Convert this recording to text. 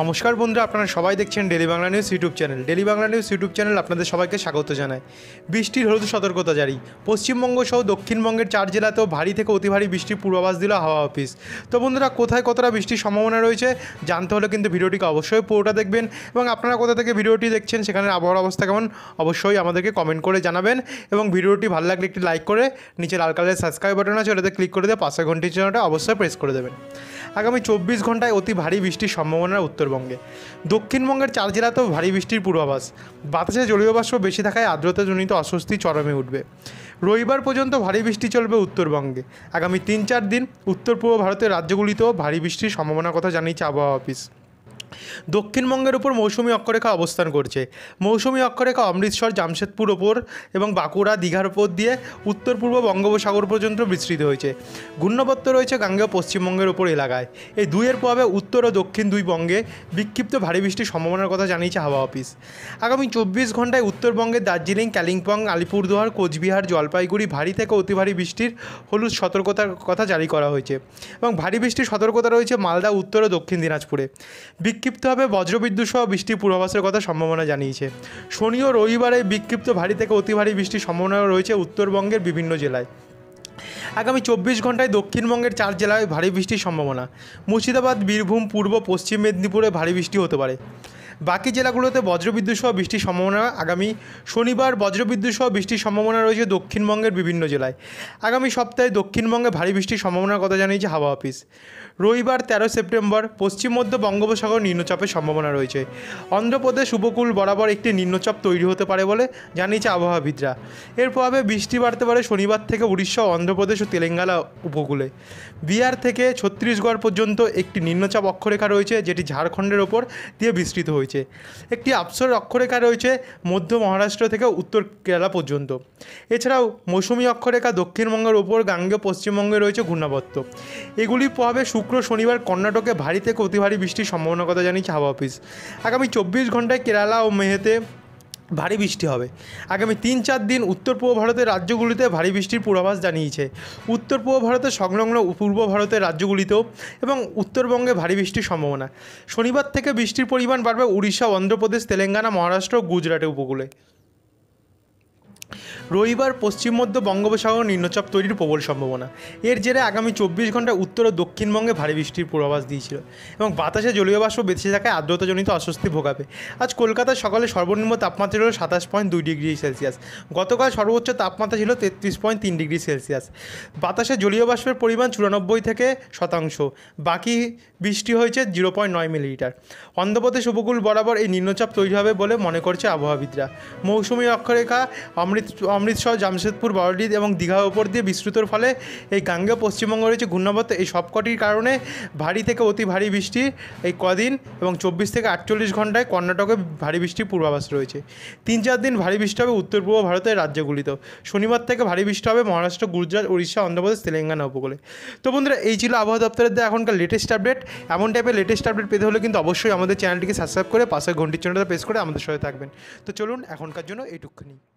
নমস্কার বন্ধুরা আপনারা সবাই দেখছেন daily Bangla news YouTube channel daily Bangla news YouTube channel আপনাদের সবাইকে স্বাগত জানায় বৃষ্টির হলুদ সতর্কতা জারি পশ্চিমবঙ্গ সহ দক্ষিণবঙ্গের চার জেলাতেও ভারী থেকে অতি ভারী বৃষ্টির পূর্বাভাস দিল হাওয়া অফিস তো বন্ধুরা কোথায় কতটা বৃষ্টির সম্ভাবনা রয়েছে জানতে হলে কিন্তু ভিডিওটিকে অবশ্যই পুরোটা দেখবেন এবং আপনারা কোথা থেকে ভিডিওটি দেখছেন সেখানে আবহাওয়ার অবস্থা কেমন অবশ্যই আমাদেরকে কমেন্ট করে জানাবেন এবং ভিডিওটি ভালো লাগলে একটি লাইক করে নিচে লাল কালারের সাবস্ক্রাইব বাটন আছে ওটাতে ক্লিক করে দিয়ে পাঁচশো ঘন্টি চ্যানেলটা অবশ্যই প্রেস করে দেবেন আগামী চব্বিশ ঘন্টায় অতি ভারী বৃষ্টির সম্ভাবনা উত্তরবঙ্গে দক্ষিণবঙ্গের চার জেলাতেও ভারী বৃষ্টির পূর্বাভাস বাতাসে জলীয় বাষ্প বেশি থাকায় আর্দ্রতাজনিত অস্বস্তি চরমে উঠবে রবিবার পর্যন্ত ভারী বৃষ্টি চলবে উত্তরবঙ্গে আগামী তিন চার দিন উত্তর পূর্ব ভারতের রাজ্যগুলিতেও ভারী বৃষ্টির সম্ভাবনার কথা জানিয়েছে আবহাওয়া অফিস দক্ষিণবঙ্গের উপর মৌসুমি অক্ষরেখা অবস্থান করছে মৌসুমি অক্ষরেখা অমৃতসর জামশেদপুর ওপর এবং বাঁকুড়া দীঘার ওপর দিয়ে উত্তর পূর্ব বঙ্গোপসাগর পর্যন্ত বিস্তৃত হয়েছে ঘূর্ণবত্ত রয়েছে গাঙ্গেয় পশ্চিমবঙ্গের ওপর এলাকায় এই দুইয়ের প্রভাবে উত্তর ও দক্ষিণ দুই বঙ্গে বিক্ষিপ্ত ভারী বৃষ্টির সম্ভাবনার কথা জানিয়েছে হাওয়া অফিস আগামী চব্বিশ ঘন্টায় উত্তরবঙ্গের দার্জিলিং কালিম্পং আলিপুরদুয়ার কোচবিহার জলপাইগুড়ি ভারী থেকে অতি ভারী বৃষ্টির হলুদ সতর্কতার কথা জারি করা হয়েছে এবং ভারী বৃষ্টির সতর্কতা রয়েছে মালদা উত্তর ও দক্ষিণ দিনাজপুরে বিক্ষিপ্তভাবে বজ্রবিদ্যুৎ সহ বৃষ্টির পূর্বাভাসের কথা সম্ভাবনা জানিয়েছে শনি ও রবিবারে বিক্ষিপ্ত ভারী থেকে অতি ভারী বৃষ্টির সম্ভাবনা রয়েছে উত্তরবঙ্গের বিভিন্ন জেলায় আগামী চব্বিশ ঘন্টায় দক্ষিণবঙ্গের চার জেলায় ভারী বৃষ্টির সম্ভাবনা মুর্শিদাবাদ বীরভূম পূর্ব পশ্চিম মেদিনীপুরে ভারী বৃষ্টি হতে পারে বাকি জেলাগুলোতে বজ্রবিদ্যুৎ সহ বৃষ্টির সম্ভাবনা আগামী শনিবার বজ্রবিদ্যুৎ সহ বৃষ্টির সম্ভাবনা রয়েছে দক্ষিণবঙ্গের বিভিন্ন জেলায় আগামী সপ্তাহে দক্ষিণবঙ্গে ভারী বৃষ্টির সম্ভাবনার কথা জানিয়েছে হাওয়া অফিস রবিবার তেরো সেপ্টেম্বর পশ্চিম মধ্য বঙ্গোপসাগর নিম্নচাপের সম্ভাবনা রয়েছে অন্ধ্রপ্রদেশ উপকূল বরাবর একটি নিম্নচাপ তৈরি হতে পারে বলে জানিয়েছে আবহাওয়াবিদরা এর প্রভাবে বৃষ্টি বাড়তে পারে শনিবার থেকে উড়িষ্যা অন্ধ্রপ্রদেশ ও তেলেঙ্গানা উপকূলে বিহার থেকে ছত্তিশগড় পর্যন্ত একটি নিম্নচাপ অক্ষরেখা রয়েছে যেটি ঝাড়খণ্ডের ওপর দিয়ে বিস্তৃত হয়েছে রয়েছে একটি আপসর অক্ষরেখা রয়েছে মধ্য মহারাষ্ট্র থেকে উত্তর কেরালা পর্যন্ত এছাড়াও মৌসুমি অক্ষরেখা দক্ষিণবঙ্গের ওপর গাঙ্গে পশ্চিমবঙ্গে রয়েছে ঘূর্ণাবর্ত এগুলি প্রভাবে শুক্র শনিবার কর্ণাটকে ভারী থেকে অতি ভারী বৃষ্টির সম্ভাবনার কথা জানিয়েছে হাওয়া অফিস আগামী চব্বিশ ঘন্টায় কেরালা ও মেহেতে ভারী বৃষ্টি হবে আগামী তিন চার দিন উত্তর পূর্ব ভারতের রাজ্যগুলিতে ভারী বৃষ্টির পূর্বাভাস জানিয়েছে উত্তর পূর্ব ভারতের সংলগ্ন পূর্ব ভারতের রাজ্যগুলিতেও এবং উত্তরবঙ্গে ভারী বৃষ্টির সম্ভাবনা শনিবার থেকে বৃষ্টির পরিমাণ বাড়বে উড়িষ্যা অন্ধ্রপ্রদেশ তেলেঙ্গানা মহারাষ্ট্র গুজরাটে গুজরাটের উপকূলে রবিবার পশ্চিম মধ্য বঙ্গোপসাগর নিম্নচাপ তৈরির প্রবল সম্ভাবনা এর জেরে আগামী চব্বিশ ঘন্টা উত্তর ও দক্ষিণবঙ্গে ভারী বৃষ্টির পূর্বাভাস দিয়েছিল এবং বাতাসে জলীয় বাষ্প বেঁচে থাকায় আর্দ্রতাজনিত অস্বস্তি ভোগাবে আজ কলকাতায় সকালে সর্বনিম্ন তাপমাত্রা ছিল সাতাশ পয়েন্ট দুই ডিগ্রি সেলসিয়াস গতকাল সর্বোচ্চ তাপমাত্রা ছিল তেত্রিশ পয়েন্ট তিন ডিগ্রি সেলসিয়াস বাতাসে জলীয় বাষ্পের পরিমাণ চুরানব্বই থেকে শতাংশ বাকি বৃষ্টি হয়েছে জিরো পয়েন্ট নয় মিলিলিটার অন্ধ্রপ্রদেশ উপকূল বরাবর এই নিম্নচাপ তৈরি হবে বলে মনে করছে আবহাওয়াবিদরা মৌসুমি অক্ষরেখা অমৃত অমৃতসর জামশেদপুর বড়ডিদ এবং দীঘার উপর দিয়ে বিস্তৃতর ফলে এই গাঙ্গেয় পশ্চিমবঙ্গ রয়েছে ঘূর্ণাবর্ত এই সবকটির কারণে ভারী থেকে অতি ভারী বৃষ্টি এই কদিন এবং চব্বিশ থেকে আটচল্লিশ ঘন্টায় কর্ণাটকে ভারী বৃষ্টির পূর্বাভাস রয়েছে তিন চার দিন ভারী বৃষ্টি হবে উত্তর পূর্ব ভারতের রাজ্যগুলিতেও শনিবার থেকে ভারী বৃষ্টি হবে মহারাষ্ট্র গুজরাট উড়িষ্যা অন্ধ্রপ্রদেশ তেলেঙ্গানা উপকূলে তো বন্ধুরা এই ছিল আবহাওয়া দপ্তরের দেওয়া এখনকার লেটেস্ট আপডেট এমন টাইপের লেটেস্ট আপডেট পেতে হলে কিন্তু অবশ্যই আমাদের চ্যানেলটিকে সাবস্ক্রাইব করে পাশের ঘন্টির চ্যানেলটা প্রেস করে আমাদের সাথে থাকবেন তো চলুন এখনকার জন্য এইটুকুনি